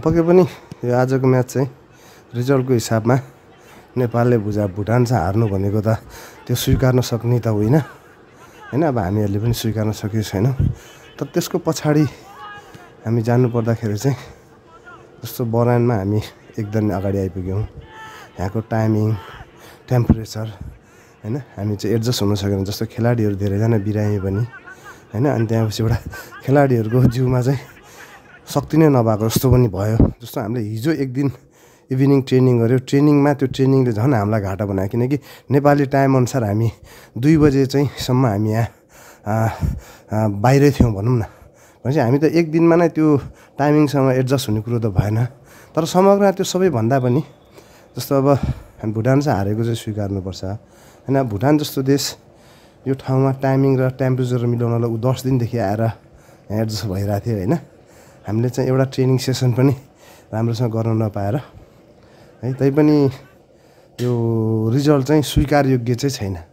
पक्कै पनि यो आजको म्याच चाहिँ रिजल्टको हिसाबमा नेपालले बुझा चाहिँ हार्नु भनेको त त्यो स्वीकार्न सक्ने त होइन होइन अब हामीहरूले पनि स्वीकार्न सकेको छैनौँ तर त्यसको पछाडि हामी जानुपर्दाखेरि चाहिँ जस्तो बरानमा हामी एकदम अगाडि आइपुग्यौँ यहाँको टाइमिङ टेम्परेचर होइन हामी चाहिँ एडजस्ट हुन सकेन जस्तो खेलाडीहरू धेरैजना बिरामी पनि होइन अनि त्यहाँ एउटा खेलाडीहरूको जिउमा चाहिँ शक्ति नै नभएको जस्तो पनि भयो जस्तो हामीले हिजो एक दिन इभिनिङ ट्रेनिङ गऱ्यो ट्रेनिङमा त्यो ट्रेनिङले झन् हामीलाई घाटा बनायो किनकि नेपाली टाइमअनुसार हामी दुई बजे चाहिँसम्म हामी यहाँ बाहिरै थियौँ भनौँ न भनेपछि हामी त एक दिनमा नै त्यो टाइमिङसँग एडजस्ट हुने कुरो त भएन तर समग्र त्यो सबैभन्दा पनि जस्तो अब हामी भुटान चाहिँ हारेको चाहिँ स्वीकार्नुपर्छ होइन भुटान जस्तो देश यो ठाउँमा टाइमिङ र टेम्परेचर मिलाउनलाई ऊ दस दिनदेखि आएर एडजस्ट भइरहेको थियो होइन हामीले चाहिँ एउटा ट्रेनिङ सेसन पनि राम्रोसँग गर्न नपाएर है तैपनि यो रिजल्ट चाहिँ योग्य चाहिँ छैन